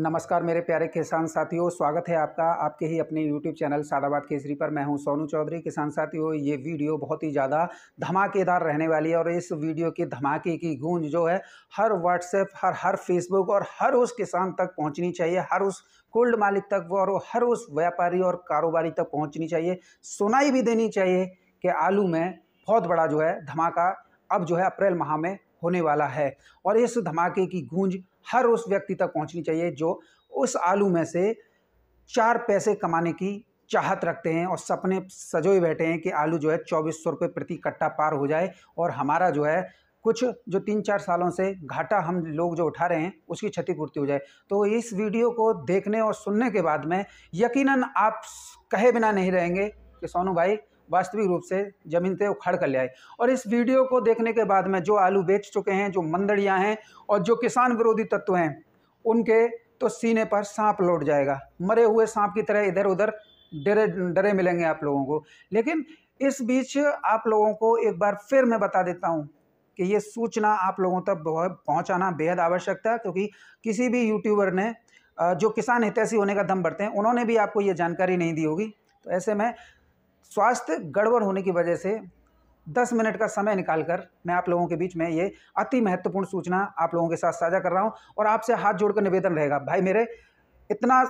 नमस्कार मेरे प्यारे किसान साथियों स्वागत है आपका आपके ही अपने YouTube चैनल सादाबाद केसरी पर मैं हूं सोनू चौधरी किसान साथियों ये वीडियो बहुत ही ज़्यादा धमाकेदार रहने वाली है और इस वीडियो के धमाके की गूंज जो है हर व्हाट्सएप हर हर फेसबुक और हर उस किसान तक पहुंचनी चाहिए हर उस कोल्ड मालिक तक और हर उस व्यापारी और कारोबारी तक पहुँचनी चाहिए सुनाई भी देनी चाहिए कि आलू में बहुत बड़ा जो है धमाका अब जो है अप्रैल माह में होने वाला है और इस धमाके की गूंज हर उस व्यक्ति तक पहुंचनी चाहिए जो उस आलू में से चार पैसे कमाने की चाहत रखते हैं और सपने सजोए बैठे हैं कि आलू जो है चौबीस सौ रुपये प्रति कट्टा पार हो जाए और हमारा जो है कुछ जो तीन चार सालों से घाटा हम लोग जो उठा रहे हैं उसकी क्षतिपूर्ति हो जाए तो इस वीडियो को देखने और सुनने के बाद में यकीनन आप कहे बिना नहीं रहेंगे कि सोनू भाई वास्तविक रूप से ज़मीन से उखाड़ कर ले आए और इस वीडियो को देखने के बाद में जो आलू बेच चुके हैं जो मंदड़ियाँ हैं और जो किसान विरोधी तत्व हैं उनके तो सीने पर सांप लौट जाएगा मरे हुए सांप की तरह इधर उधर डरे डरे मिलेंगे आप लोगों को लेकिन इस बीच आप लोगों को एक बार फिर मैं बता देता हूँ कि ये सूचना आप लोगों तक पहुँचाना बेहद आवश्यक था क्योंकि किसी भी यूट्यूबर ने जो किसान हितैषी होने का दम बढ़ते हैं उन्होंने भी आपको ये जानकारी नहीं दी होगी तो ऐसे में स्वास्थ्य गड़बड़ होने की वजह से दस मिनट का समय निकालकर मैं आप लोगों के बीच में ये अति महत्वपूर्ण सूचना आप लोगों के साथ साझा कर रहा हूँ और आपसे हाथ जोड़कर निवेदन रहेगा भाई मेरे इतना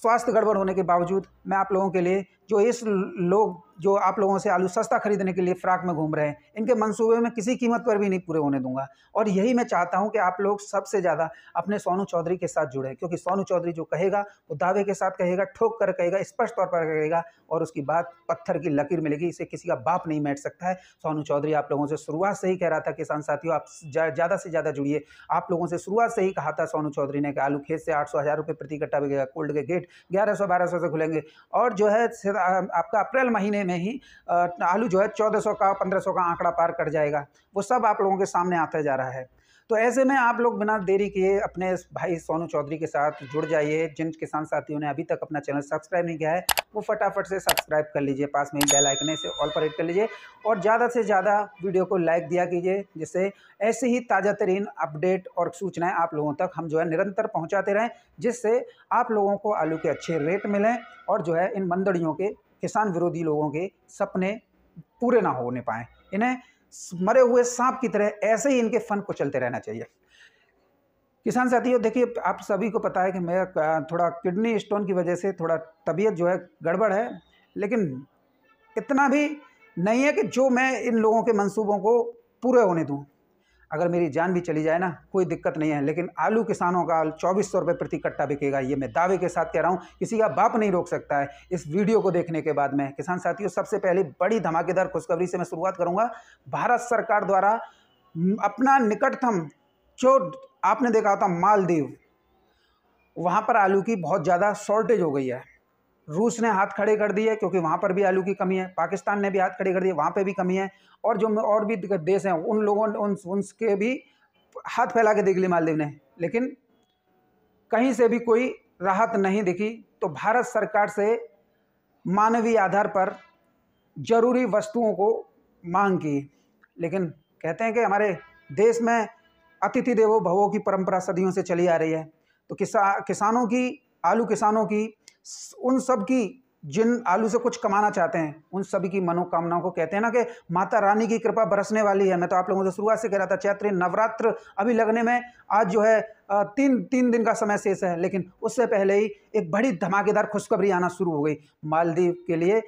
स्वास्थ्य गड़बड़ होने के बावजूद मैं आप लोगों के लिए जो इस लोग जो आप लोगों से आलू सस्ता खरीदने के लिए फ्राक में घूम रहे हैं इनके मंसूबे में किसी कीमत पर भी नहीं पूरे होने दूंगा और यही मैं चाहता हूं कि आप लोग सबसे ज़्यादा अपने सोनू चौधरी के साथ जुड़े क्योंकि सोनू चौधरी जो कहेगा वो दावे के साथ कहेगा ठोक कर कहेगा स्पष्ट तौर पर कहेगा और उसकी बात पत्थर की लकीर मिलेगी इसे किसी का बाप नहीं बैठ सकता है सोनू चौधरी आप लोगों से शुरुआत से ही कह रहा था किसान साथियों आप ज़्यादा से ज़्यादा जुड़िए आप लोगों से शुरुआत से ही कहा था सोनू चौधरी ने कि आलू खेत से आठ सौ हज़ार रुपये प्रति कट्टा बिकेगा कोल्ड के गेट ग्यारह सौ बारह सौ से खुलेंगे और जो है आपका अप्रैल महीने में में ही आलू जो है चौदह सौ का पंद्रह सौ का आंकड़ा पार कर जाएगा वो सब आप लोगों के सामने आता जा रहा है तो ऐसे में आप लोग बिना देरी किए अपने भाई सोनू चौधरी के साथ जुड़ जाइए जिन किसान साथियों ने अभी तक अपना चैनल सब्सक्राइब नहीं किया है वो फटाफट से सब्सक्राइब कर लीजिए पास में बेल आइकन से ऑल पर हिट कर लीजिए और ज़्यादा से ज़्यादा वीडियो को लाइक दिया कीजिए जिससे ऐसे ही ताज़ा तरीन अपडेट और सूचनाएँ आप लोगों तक हम जो है निरंतर पहुँचाते रहें जिससे आप लोगों को आलू के अच्छे रेट मिलें और जो है इन मंदड़ियों के किसान विरोधी लोगों के सपने पूरे ना होने पाएँ इन्हें मरे हुए सांप की तरह ऐसे ही इनके फन को चलते रहना चाहिए किसान साथियों देखिए आप सभी को पता है कि मेरा थोड़ा किडनी स्टोन की वजह से थोड़ा तबीयत जो है गड़बड़ है लेकिन इतना भी नहीं है कि जो मैं इन लोगों के मंसूबों को पूरे होने दूँ अगर मेरी जान भी चली जाए ना कोई दिक्कत नहीं है लेकिन आलू किसानों का चौबीस सौ रुपये प्रति कट्टा बिकेगा ये मैं दावे के साथ कह रहा हूँ किसी का बाप नहीं रोक सकता है इस वीडियो को देखने के बाद में किसान साथियों सबसे पहले बड़ी धमाकेदार खुशखबरी से मैं शुरुआत करूँगा भारत सरकार द्वारा अपना निकटतम जो आपने देखा था मालदीव वहाँ पर आलू की बहुत ज़्यादा शॉर्टेज हो गई है रूस ने हाथ खड़े कर दिए क्योंकि वहाँ पर भी आलू की कमी है पाकिस्तान ने भी हाथ खड़े कर दिए वहाँ पे भी कमी है और जो और भी देश हैं उन लोगों ने उन उनके भी हाथ फैला के देख ली मालदीव ने लेकिन कहीं से भी कोई राहत नहीं दिखी तो भारत सरकार से मानवीय आधार पर ज़रूरी वस्तुओं को मांग की लेकिन कहते हैं कि हमारे देश में अतिथि देवो भवो की परंपरा सदियों से चली आ रही है तो किसा किसानों की आलू किसानों की उन सब की जिन आलू से कुछ कमाना चाहते हैं उन सभी की मनोकामनाओं को कहते हैं ना कि माता रानी की कृपा बरसने वाली है मैं तो आप लोगों से शुरुआत से कह रहा था चैत्र नवरात्र अभी लगने में आज जो है तीन तीन दिन का समय शेष है लेकिन उससे पहले ही एक बड़ी धमाकेदार खुशखबरी आना शुरू हो गई मालदीव के लिए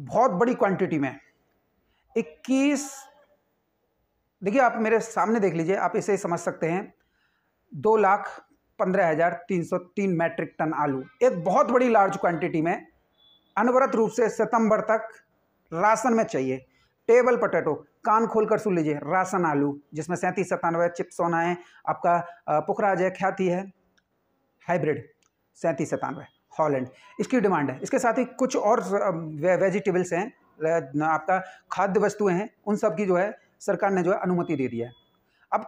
बहुत बड़ी क्वांटिटी में इक्कीस देखिए आप मेरे सामने देख लीजिए आप इसे समझ सकते हैं दो लाख 15,303 मैट्रिक टन आलू एक बहुत बड़ी लार्ज क्वांटिटी में अनवरत रूप से सितंबर तक राशन में चाहिए टेबल पटेटो कान खोल कर सुन लीजिए राशन आलू जिसमें सैंतीस सतानवे चिप्स होना है आपका पुखराज है ख्याति है हाइब्रिड सैंतीस सतानवे हॉलैंड इसकी डिमांड है इसके साथ ही कुछ और वे, वेजिटेबल्स हैं आपका खाद्य वस्तुएं हैं उन सब की जो है सरकार ने जो है अनुमति दे दी है अब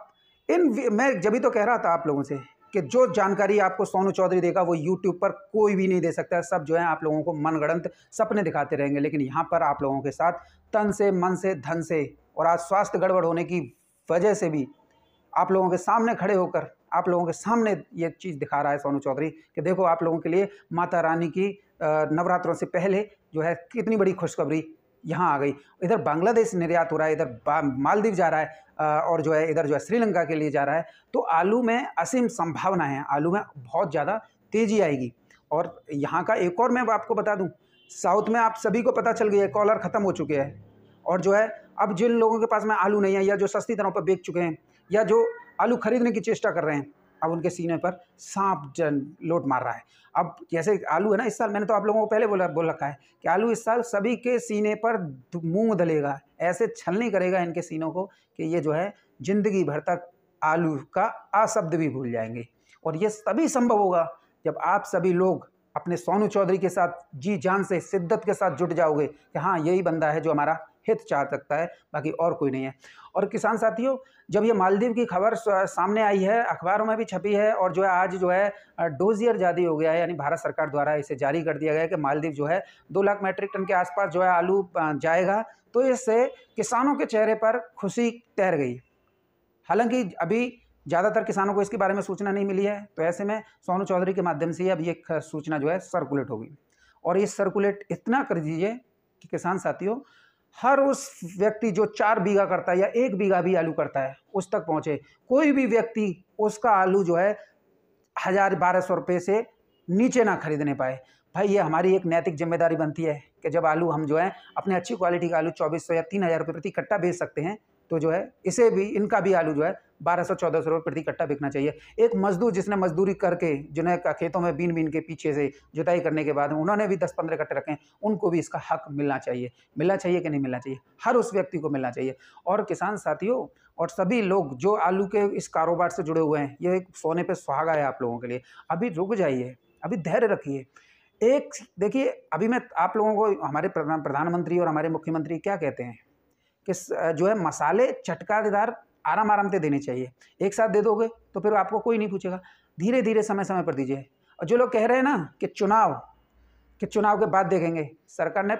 इन मैं जब ही तो कह रहा था आप लोगों से कि जो जानकारी आपको सोनू चौधरी देगा वो यूट्यूब पर कोई भी नहीं दे सकता है सब जो है आप लोगों को मनगढ़ंत सपने दिखाते रहेंगे लेकिन यहाँ पर आप लोगों के साथ तन से मन से धन से और आज स्वास्थ्य गड़बड़ होने की वजह से भी आप लोगों के सामने खड़े होकर आप लोगों के सामने ये चीज़ दिखा रहा है सोनू चौधरी कि देखो आप लोगों के लिए माता रानी की नवरात्रों से पहले जो है कितनी बड़ी खुशखबरी यहाँ आ गई इधर बांग्लादेश निर्यात हो रहा है इधर मालदीव जा रहा है और जो है इधर जो है श्रीलंका के लिए जा रहा है तो आलू में असीम संभावना है आलू में बहुत ज़्यादा तेज़ी आएगी और यहाँ का एक और मैं आपको बता दूँ साउथ में आप सभी को पता चल गया है कॉलर ख़त्म हो चुके हैं और जो है अब जिन लोगों के पास में आलू नहीं है या जो सस्ती दरों पर बेच चुके हैं या जो आलू खरीदने की चेष्टा कर रहे हैं अब उनके सीने पर सांप जन लोट मार रहा है अब जैसे आलू है ना इस साल मैंने तो आप लोगों को पहले बोला बोल रखा है कि आलू इस साल सभी के सीने पर मूँग दलेगा ऐसे छलनी करेगा इनके सीनों को कि ये जो है ज़िंदगी भर तक आलू का अशब्द भी भूल जाएंगे और ये तभी संभव होगा जब आप सभी लोग अपने सोनू चौधरी के साथ जी जान से शिद्दत के साथ जुट जाओगे कि हाँ यही बंदा है जो हमारा हित चाह सकता है बाकी और कोई नहीं है और किसान साथियों जब ये मालदीव की खबर सामने आई है अखबारों में भी छपी है और जो है आज जो है डोजियर जारी हो गया है यानी भारत सरकार द्वारा इसे जारी कर दिया गया है कि मालदीव जो है दो लाख मैट्रिक टन के आसपास जो है आलू जाएगा तो इससे किसानों के चेहरे पर खुशी तैर गई हालांकि अभी ज़्यादातर किसानों को इसके बारे में सूचना नहीं मिली है तो ऐसे में सोनू चौधरी के माध्यम से अब ये सूचना जो है सर्कुलेट होगी और ये सर्कुलेट इतना कर दीजिए कि किसान साथियों हर उस व्यक्ति जो चार बीघा करता है या एक बीघा भी आलू करता है उस तक पहुँचे कोई भी व्यक्ति उसका आलू जो है हज़ार बारह सौ रुपये से नीचे ना खरीदने पाए भाई ये हमारी एक नैतिक जिम्मेदारी बनती है कि जब आलू हम जो है अपने अच्छी क्वालिटी का आलू चौबीस सौ या तीन हज़ार रुपये प्रति कट्टा बेच सकते हैं तो जो है इसे भी इनका भी आलू जो है बारह सौ चौदह सौ रुपये प्रति कट्टा बिकना चाहिए एक मजदूर जिसने मजदूरी करके जिन्हें खेतों में बीन बीन के पीछे से जुताई करने के बाद उन्होंने भी दस पंद्रह कट्टे रखे हैं उनको भी इसका हक मिलना चाहिए मिलना चाहिए कि नहीं मिलना चाहिए हर उस व्यक्ति को मिलना चाहिए और किसान साथियों और सभी लोग जो आलू के इस कारोबार से जुड़े हुए हैं ये एक सोने पर सुहागा है आप लोगों के लिए अभी रुक जाइए अभी धैर्य रखिए एक देखिए अभी मैं आप लोगों को हमारे प्रधानमंत्री और हमारे मुख्यमंत्री क्या कहते हैं कि जो है मसाले चटकादार आराम आराम से देने चाहिए एक साथ दे दोगे तो फिर आपको कोई नहीं पूछेगा धीरे धीरे समय समय पर दीजिए और जो लोग कह रहे हैं ना कि चुनाव कि चुनाव के बाद देखेंगे सरकार ने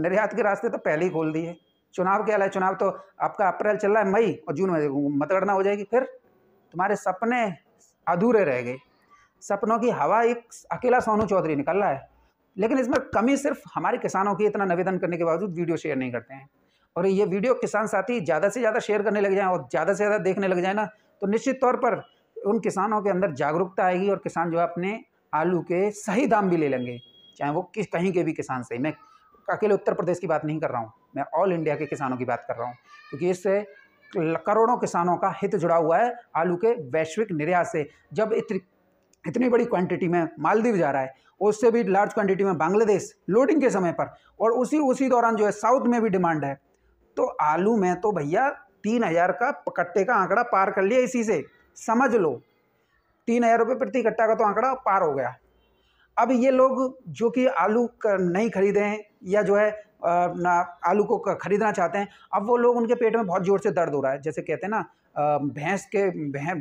निर्यात के रास्ते तो पहले ही खोल दिए चुनाव क्या है चुनाव तो आपका अप्रैल चल रहा है मई और जून में मतगणना हो जाएगी फिर तुम्हारे सपने अधूरे रह गए सपनों की हवा एक अकेला सोनू चौधरी निकल रहा है लेकिन इसमें कमी सिर्फ हमारे किसानों की इतना निवेदन करने के बावजूद वीडियो शेयर नहीं करते हैं और ये वीडियो किसान साथी ज़्यादा से ज़्यादा शेयर करने लग जाएँ और ज़्यादा से ज़्यादा देखने लग जाए ना तो निश्चित तौर पर उन किसानों के अंदर जागरूकता आएगी और किसान जो है अपने आलू के सही दाम भी ले लेंगे चाहे वो किस कहीं के भी किसान से मैं अकेले उत्तर प्रदेश की बात नहीं कर रहा हूँ मैं ऑल इंडिया के किसानों की बात कर रहा हूँ क्योंकि इससे करोड़ों किसानों का हित जुड़ा हुआ है आलू के वैश्विक निर्यात से जब इतनी इतनी बड़ी क्वांटिटी में मालदीव जा रहा है उससे भी लार्ज क्वांटिटी में बांग्लादेश लोडिंग के समय पर और उसी उसी दौरान जो है साउथ में भी डिमांड है तो आलू में तो भैया तीन हज़ार का कट्टे का आंकड़ा पार कर लिया इसी से समझ लो तीन हज़ार रुपये प्रति कट्टा का तो आंकड़ा पार हो गया अब ये लोग जो कि आलू नहीं खरीदे हैं या जो है ना आलू को खरीदना चाहते हैं अब वो लोग उनके पेट में बहुत ज़ोर से दर्द हो रहा है जैसे कहते हैं ना भैंस के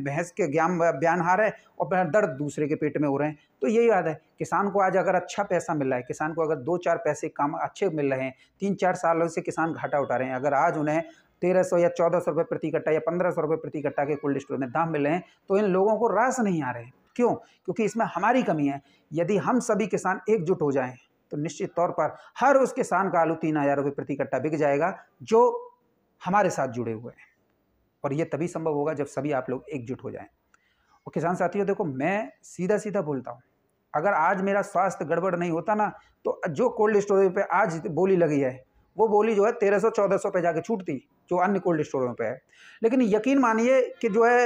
भैंस के ज्ञान बयान हार है और दर्द दूसरे के पेट में हो रहे हैं तो यही बात है किसान को आज अगर अच्छा पैसा मिल रहा है किसान को अगर दो चार पैसे काम अच्छे मिल रहे हैं तीन चार सालों से किसान घाटा उठा रहे हैं अगर आज उन्हें तेरह सौ या चौदह सौ रुपये प्रति कट्टा या पंद्रह सौ रुपये प्रति कट्टा के कोल्ड स्टोर में दाम मिल रहे हैं तो इन लोगों को रास नहीं आ रहे हैं क्यों क्योंकि इसमें हमारी कमी है यदि हम सभी किसान एकजुट हो जाएं तो निश्चित तौर पर हर उस किसान का आलू तीन हज़ार रुपये प्रति कट्टा बिक जाएगा जो हमारे साथ जुड़े हुए हैं और ये तभी संभव होगा जब सभी आप लोग एकजुट हो जाएं और किसान साथियों देखो मैं सीधा सीधा बोलता हूँ अगर आज मेरा स्वास्थ्य गड़बड़ नहीं होता ना तो जो कोल्ड स्टोरेज पर आज बोली लगी है वो बोली जो है तेरह सौ चौदह सौ पे जाके छूटती जो अन्य कोल्ड स्टोरों पे है लेकिन यकीन मानिए कि जो है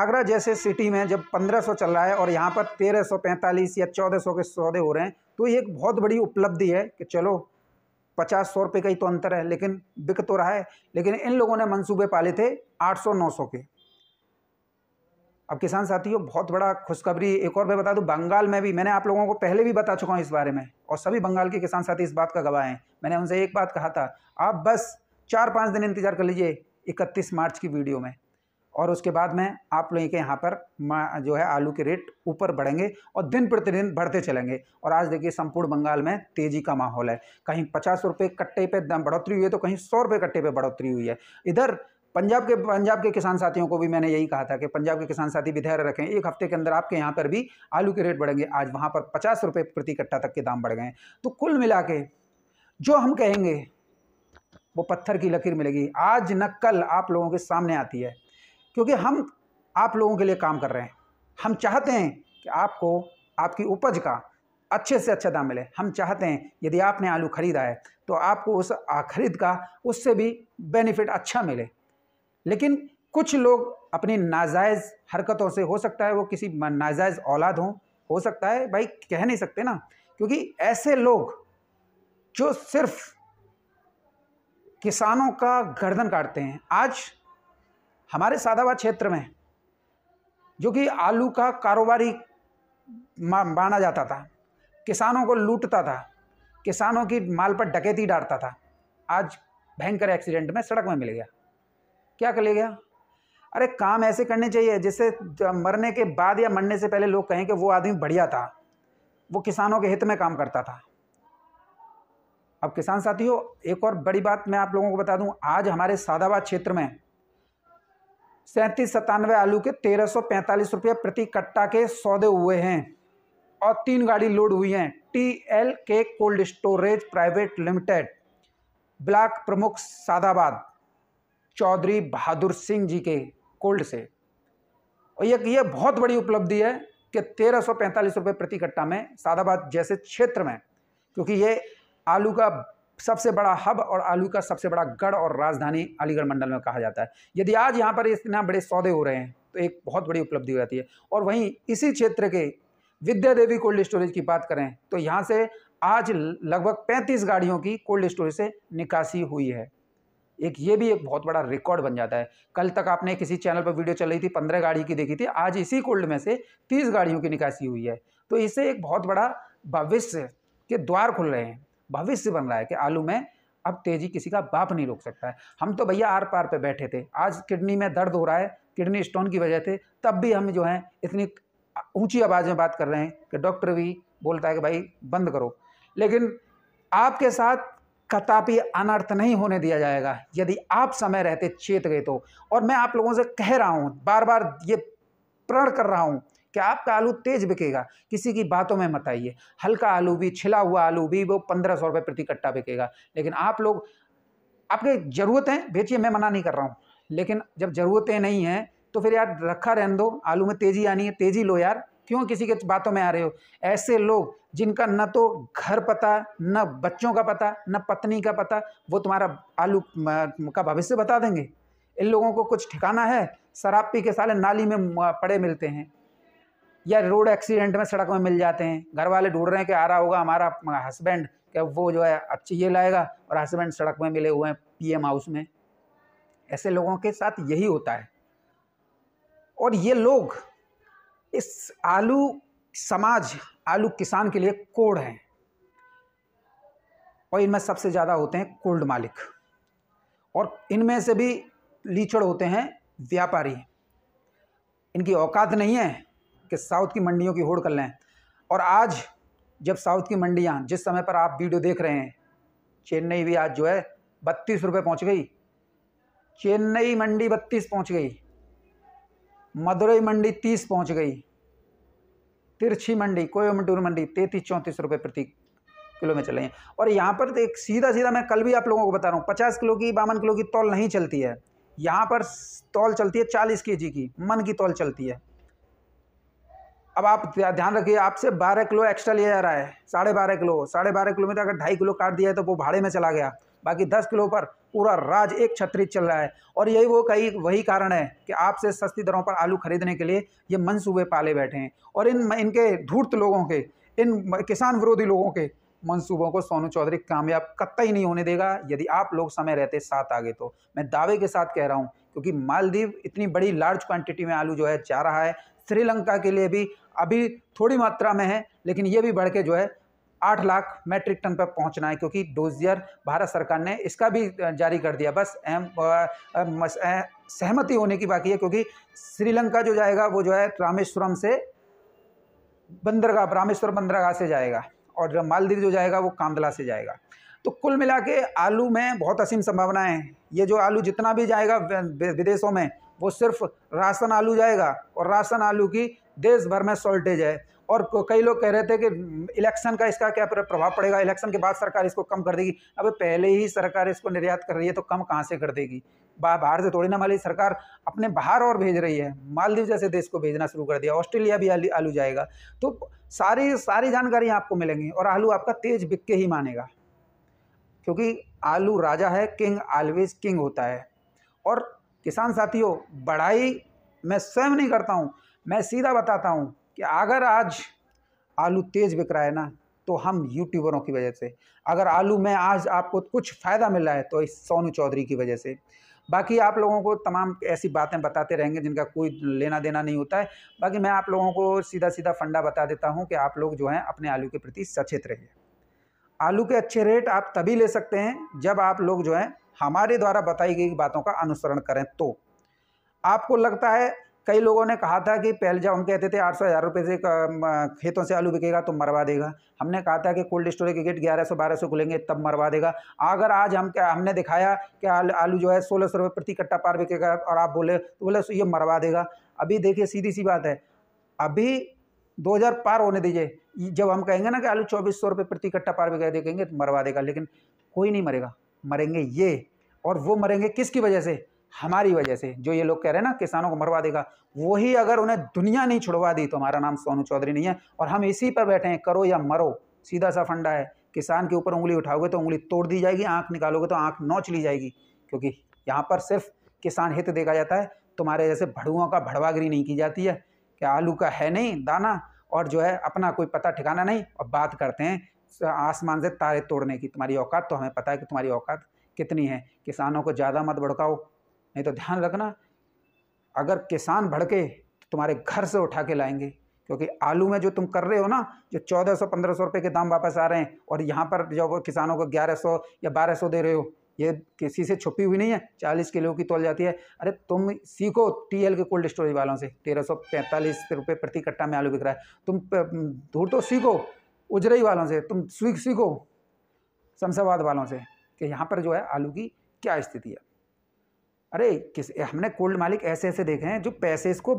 आगरा जैसे सिटी में जब पंद्रह सौ चल रहा है और यहाँ पर तेरह सौ पैंतालीस या चौदह सौ के सौदे हो रहे हैं तो ये एक बहुत बड़ी उपलब्धि है कि चलो पचास सौ रुपये का ही तो अंतर है लेकिन बिक तो रहा है लेकिन इन लोगों ने मंसूबे पाले थे आठ सौ नौ सौ के अब किसान साथियों बहुत बड़ा खुशखबरी एक और मैं बता दूं बंगाल में भी मैंने आप लोगों को पहले भी बता चुका हूँ इस बारे में और सभी बंगाल के किसान साथी इस बात का गवाह हैं मैंने उनसे एक बात कहा था आप बस चार पाँच दिन इंतजार कर लीजिए इकतीस मार्च की वीडियो में और उसके बाद में आप लोगों के यहाँ पर जो है आलू के रेट ऊपर बढ़ेंगे और दिन प्रतिदिन बढ़ते चलेंगे और आज देखिए संपूर्ण बंगाल में तेज़ी का माहौल है कहीं पचास रुपये कट्टे पर बढ़ोतरी हुई है तो कहीं सौ रुपये कट्टे पर बढ़ोतरी हुई है इधर पंजाब के पंजाब के किसान साथियों को भी मैंने यही कहा था कि पंजाब के किसान साथी भी धैर्य रखें एक हफ्ते के अंदर आपके यहाँ पर भी आलू के रेट बढ़ेंगे आज वहाँ पर पचास रुपये प्रति कट्टा तक के दाम बढ़ गए तो कुल मिला के जो हम कहेंगे वो पत्थर की लकीर मिलेगी आज न कल आप लोगों के सामने आती है क्योंकि हम आप लोगों के लिए काम कर रहे हैं हम चाहते हैं कि आपको आपकी उपज का अच्छे से अच्छा दाम मिले हम चाहते हैं यदि आपने आलू ख़रीदा है तो आपको उस खरीद का उससे भी बेनिफिट अच्छा मिले लेकिन कुछ लोग अपनी नाजायज़ हरकतों से हो सकता है वो किसी नाजायज़ औलाद हों हो सकता है भाई कह नहीं सकते ना क्योंकि ऐसे लोग जो सिर्फ किसानों का गर्दन काटते हैं आज हमारे सादाबाद क्षेत्र में जो कि आलू का कारोबारी माना जाता था किसानों को लूटता था किसानों की माल पर डकैती डालता था आज भयंकर एक्सीडेंट में सड़क में मिल गया क्या कर ले गया अरे काम ऐसे करने चाहिए जिससे मरने के बाद या मरने से पहले लोग कहें कि वो आदमी बढ़िया था वो किसानों के हित में काम करता था अब किसान साथियों एक और बड़ी बात मैं आप लोगों को बता दूं आज हमारे सादाबाद क्षेत्र में सैंतीस सत्तानवे आलू के तेरह सौ पैंतालीस रुपये प्रति कट्टा के सौदे हुए हैं और तीन गाड़ी लोड हुई हैं टी एल के cold storage private limited block प्रमुख सादाबाद चौधरी बहादुर सिंह जी के कोल्ड से और ये ये बहुत बड़ी उपलब्धि है कि तेरह सौ पैंतालीस रुपये प्रति कट्टा में सादाबाद जैसे क्षेत्र में क्योंकि ये आलू का सबसे बड़ा हब और आलू का सबसे बड़ा गढ़ और राजधानी अलीगढ़ मंडल में कहा जाता है यदि आज यहाँ पर इतना बड़े सौदे हो रहे हैं तो एक बहुत बड़ी उपलब्धि हो जाती है और वहीं इसी क्षेत्र के विद्या देवी कोल्ड स्टोरेज की बात करें तो यहाँ से आज लगभग 35 गाड़ियों की कोल्ड स्टोरेज से निकासी हुई है एक ये भी एक बहुत बड़ा रिकॉर्ड बन जाता है कल तक आपने किसी चैनल पर वीडियो चल रही थी पंद्रह गाड़ी की देखी थी आज इसी कोल्ड में से तीस गाड़ियों की निकासी हुई है तो इससे एक बहुत बड़ा भविष्य के द्वार खुल रहे हैं भविष्य बन रहा है कि आलू में अब तेज़ी किसी का बाप नहीं रोक सकता है हम तो भैया आर पार पे बैठे थे आज किडनी में दर्द हो रहा है किडनी स्टोन की वजह से तब भी हम जो हैं इतनी ऊंची आवाज़ में बात कर रहे हैं कि डॉक्टर भी बोलता है कि भाई बंद करो लेकिन आपके साथ कतापि अनर्थ नहीं होने दिया जाएगा यदि आप समय रहते चेत गए तो और मैं आप लोगों से कह रहा हूँ बार बार ये प्रण कर रहा हूँ कि आपका आलू तेज बिकेगा किसी की बातों में मत आइए हल्का आलू भी छिला हुआ आलू भी वो पंद्रह सौ रुपये प्रति कट्टा बिकेगा लेकिन आप लोग आपके ज़रूरतें बेचिए मैं मना नहीं कर रहा हूँ लेकिन जब ज़रूरतें नहीं हैं तो फिर यार रखा रहने दो आलू में तेज़ी आनी है तेज़ी लो यार क्यों किसी के बातों में आ रहे हो ऐसे लोग जिनका न तो घर पता न बच्चों का पता न पत्नी का पता वो तुम्हारा आलू का भविष्य बता देंगे इन लोगों को कुछ ठिकाना है शराब पी के साले नाली में पड़े मिलते हैं या रोड एक्सीडेंट में सड़क में मिल जाते हैं घर वाले ढूंढ रहे हैं कि आ रहा होगा हमारा हस्बैंड क्या वो जो है अच्छी ये लाएगा और हस्बैंड सड़क में मिले हुए हैं पीएम हाउस में ऐसे लोगों के साथ यही होता है और ये लोग इस आलू समाज आलू किसान के लिए कोड हैं और इनमें सबसे ज़्यादा होते हैं कोल्ड मालिक और इनमें से भी लीचड़ होते हैं व्यापारी इनकी औकात नहीं है कि साउथ की मंडियों की होड़ कर लें और आज जब साउथ की मंडियाँ जिस समय पर आप वीडियो देख रहे हैं चेन्नई भी आज जो है बत्तीस रुपये पहुँच गई चेन्नई मंडी बत्तीस पहुँच गई मदुरई मंडी तीस पहुँच गई तिरछी मंडी कोयमटूर मंडी तैंतीस चौंतीस रुपये प्रति किलो में चले हैं और यहाँ पर तो एक सीधा सीधा मैं कल भी आप लोगों को बता रहा हूँ पचास किलो की बावन किलो की तौल नहीं चलती है यहाँ पर तौल चलती है चालीस के जी की मन की तौल चलती है अब आप ध्यान रखिए आपसे बारह किलो एक्स्ट्रा लिया जा रहा है साढ़े बारह किलो साढ़े बारह किलो में तो अगर ढाई किलो काट दिया है तो वो भाड़े में चला गया बाकी दस किलो पर पूरा राज एक छत्रित चल रहा है और यही वो कई वही कारण है कि आपसे सस्ती दरों पर आलू खरीदने के लिए ये मनसूबे पाले बैठे हैं और इन इनके धूर्त लोगों के इन किसान विरोधी लोगों के मनसूबों को सोनू चौधरी कामयाब कत्ता ही नहीं होने देगा यदि आप लोग समय रहते साथ आगे तो मैं दावे के साथ कह रहा हूँ क्योंकि मालदीव इतनी बड़ी लार्ज क्वांटिटी में आलू जो है जा रहा है श्रीलंका के लिए भी अभी थोड़ी मात्रा में है लेकिन ये भी बढ़ के जो है आठ लाख मैट्रिक टन पर पहुंचना है क्योंकि डोजियर भारत सरकार ने इसका भी जारी कर दिया बस अहम सहमति होने की बाकी है क्योंकि श्रीलंका जो जाएगा वो जो है रामेश्वरम से बंदरगाह रामेश्वरम बंदरगाह से जाएगा और मालदीव जो जाएगा वो कांदला से जाएगा तो कुल मिला के आलू में बहुत असीम संभावनाएं हैं ये जो आलू जितना भी जाएगा विदेशों में वो सिर्फ राशन आलू जाएगा और राशन आलू की देश भर में शॉर्टेज है और कई लोग कह रहे थे कि इलेक्शन हम्म, का इसका क्या प्रभाव पड़ेगा इलेक्शन के बाद सरकार इसको कम कर देगी अब पहले ही सरकार इसको निर्यात कर रही है तो कम कहाँ से कर देगी बाहर से थोड़ी ना माली सरकार अपने बाहर और भेज रही है मालदीव जैसे देश को भेजना शुरू कर दिया ऑस्ट्रेलिया भी आलू जाएगा तो सारी सारी जानकारी आपको मिलेंगी और आलू आपका तेज बिक के ही मानेगा क्योंकि आलू राजा है किंग ऑलवेज किंग होता है और किसान साथियों बढ़ाई मैं स्वयं नहीं करता हूँ मैं सीधा बताता हूँ कि अगर आज आलू तेज़ बिक रहा है ना तो हम यूट्यूबरों की वजह से अगर आलू में आज आपको कुछ फ़ायदा मिल रहा है तो इस सोनू चौधरी की वजह से बाकी आप लोगों को तमाम ऐसी बातें बताते रहेंगे जिनका कोई लेना देना नहीं होता है बाकी मैं आप लोगों को सीधा सीधा फंडा बता देता हूँ कि आप लोग जो हैं अपने आलू के प्रति सचेत रहिए आलू के अच्छे रेट आप तभी ले सकते हैं जब आप लोग जो हैं हमारे द्वारा बताई गई बातों का अनुसरण करें तो आपको लगता है कई लोगों ने कहा था कि पहले जब हम कहते थे आठ सौ हज़ार रुपये से खेतों से आलू बिकेगा तो मरवा देगा हमने कहा था कि कोल्ड स्टोरेज के गेट ग्यारह सौ बारह सौ खुलेंगे तब मरवा देगा अगर आज हम क्या हमने दिखाया कि आल, आलू जो है सोलह सौ रुपये प्रति कट्टा पार बिकेगा और आप बोले तो बोले ये मरवा देगा अभी देखिए सीधी सी बात है अभी दो हज़ार पार होने दीजिए जब हम कहेंगे ना कि आलू चौबीस सौ रुपये प्रति कट्टा पार बिका देखेंगे तो मरवा देगा लेकिन कोई नहीं मरेगा मरेंगे ये और वो मरेंगे किसकी वजह से हमारी वजह से जो ये लोग कह रहे हैं ना किसानों को मरवा देगा वही अगर उन्हें दुनिया नहीं छुड़वा दी तो हमारा नाम सोनू चौधरी नहीं है और हम इसी पर बैठे हैं करो या मरो सीधा सा फंडा है किसान के ऊपर उंगली उठाओगे तो उंगली तोड़ दी जाएगी आंख निकालोगे तो आंख नोच ली जाएगी क्योंकि यहाँ पर सिर्फ किसान हित देखा जाता है तुम्हारे जैसे भड़ुओं का भड़वागिरी नहीं की जाती है कि आलू का है नहीं दाना और जो है अपना कोई पता ठिकाना नहीं और बात करते हैं आसमान से तारे तोड़ने की तुम्हारी औकात तो हमें पता है कि तुम्हारी औकात कितनी है किसानों को ज़्यादा मत भड़काओ नहीं तो ध्यान रखना अगर किसान भड़के तो तुम्हारे घर से उठा के लाएंगे क्योंकि आलू में जो तुम कर रहे हो ना जो चौदह सौ पंद्रह सौ रुपये के दाम वापस आ रहे हैं और यहाँ पर जो किसानों को ग्यारह सौ या बारह सौ दे रहे हो ये किसी से छुपी हुई नहीं है चालीस किलो की तोल जाती है अरे तुम सीखो एल के कोल्ड स्टोरेज वालों से तेरह सौ पैंतालीस रुपये प्रति कट्टा में आलू बिक रहा है तुम दूर तो सीखो उजरई वालों से तुम सीख सीखो शमशाबाद वालों से कि यहाँ पर जो है आलू की क्या स्थिति है अरे किस हमने कोल्ड मालिक ऐसे ऐसे देखे हैं जो पैसे इसको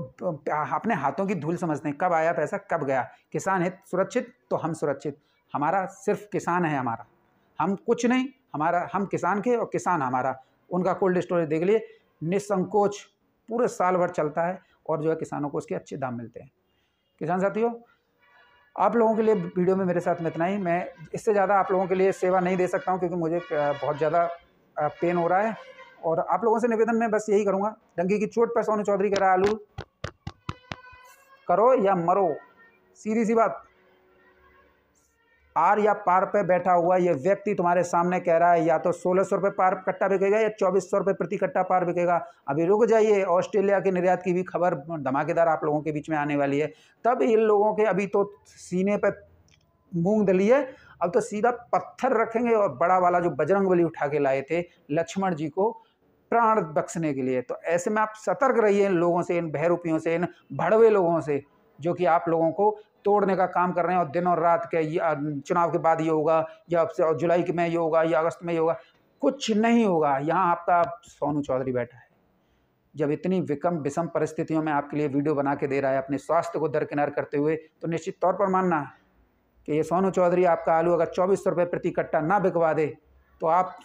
अपने हाथों की धूल समझते हैं कब आया पैसा कब गया किसान हित सुरक्षित तो हम सुरक्षित हमारा सिर्फ किसान है हमारा हम कुछ नहीं हमारा हम किसान के और किसान हमारा उनका कोल्ड स्टोरेज देख लिए निसंकोच पूरे साल भर चलता है और जो है किसानों को उसके अच्छे दाम मिलते हैं किसान साथियों आप लोगों के लिए वीडियो में मेरे साथ में इतना ही मैं इससे ज़्यादा आप लोगों के लिए सेवा नहीं दे सकता हूँ क्योंकि मुझे बहुत ज़्यादा पेन हो रहा है और आप लोगों से निवेदन मैं बस यही करूँगा डंगी की चोट पर सोनू चौधरी करा आलू करो या मरो सीधी सी बात आर या पार पे बैठा हुआ ये व्यक्ति तुम्हारे सामने कह रहा है या तो सोलह सौ रुपये पार कट्टा बिकेगा या चौबीस सौ रुपये प्रति कट्टा पार बिकेगा अभी रुक जाइए ऑस्ट्रेलिया के निर्यात की भी खबर धमाकेदार आप लोगों के बीच में आने वाली है तब इन लोगों के अभी तो सीने पर मूंग दलिए है अब तो सीधा पत्थर रखेंगे और बड़ा वाला जो बजरंग बली उठा के लाए थे लक्ष्मण जी को प्राण बख्शने के लिए तो ऐसे में आप सतर्क रहिए इन लोगों से इन बहरूपियों से इन भड़वे लोगों से जो कि आप लोगों को तोड़ने का काम कर रहे हैं और दिन और रात के चुनाव के बाद ये होगा या अब जुलाई के में ये होगा या अगस्त में ये होगा कुछ नहीं होगा यहाँ आपका सोनू चौधरी बैठा है जब इतनी विकम विषम परिस्थितियों में आपके लिए वीडियो बना के दे रहा है अपने स्वास्थ्य को दरकिनार करते हुए तो निश्चित तौर पर मानना कि ये सोनू चौधरी आपका आलू अगर चौबीस सौ रुपये प्रति कट्टा ना बिकवा दे तो आप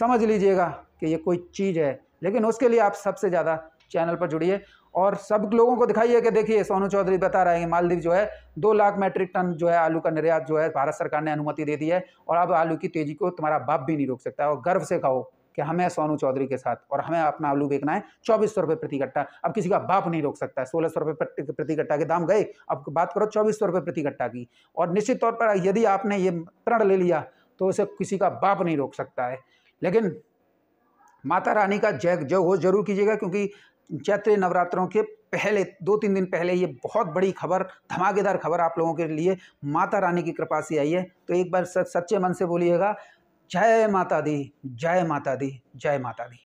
समझ लीजिएगा कि ये कोई चीज़ है लेकिन उसके लिए आप सबसे ज़्यादा चैनल पर जुड़िए और सब लोगों को दिखाइए कि देखिए सोनू चौधरी बता रहे हैं मालदीव जो है दो लाख मैट्रिक टन जो है आलू का निर्यात जो है भारत सरकार ने अनुमति दे दी है और अब आलू की तेज़ी को तुम्हारा बाप भी नहीं रोक सकता है और गर्व से कहो कि हमें सोनू चौधरी के साथ और हमें अपना आलू बेचना है चौबीस सौ प्रति कट्टा अब किसी का बाप नहीं रोक सकता है सोलह सौ रुपये प्रति कट्टा के दाम गए अब बात करो चौबीस सौ रुपये प्रति कट्टा की और निश्चित तौर पर यदि आपने ये प्रण ले लिया तो उसे किसी का बाप नहीं रोक सकता है लेकिन माता रानी का जय जय हो जरूर कीजिएगा क्योंकि चैत्र नवरात्रों के पहले दो तीन दिन पहले ये बहुत बड़ी खबर धमाकेदार खबर आप लोगों के लिए माता रानी की कृपा से आई है तो एक बार सच्चे मन से बोलिएगा जय माता दी जय माता दी जय माता दी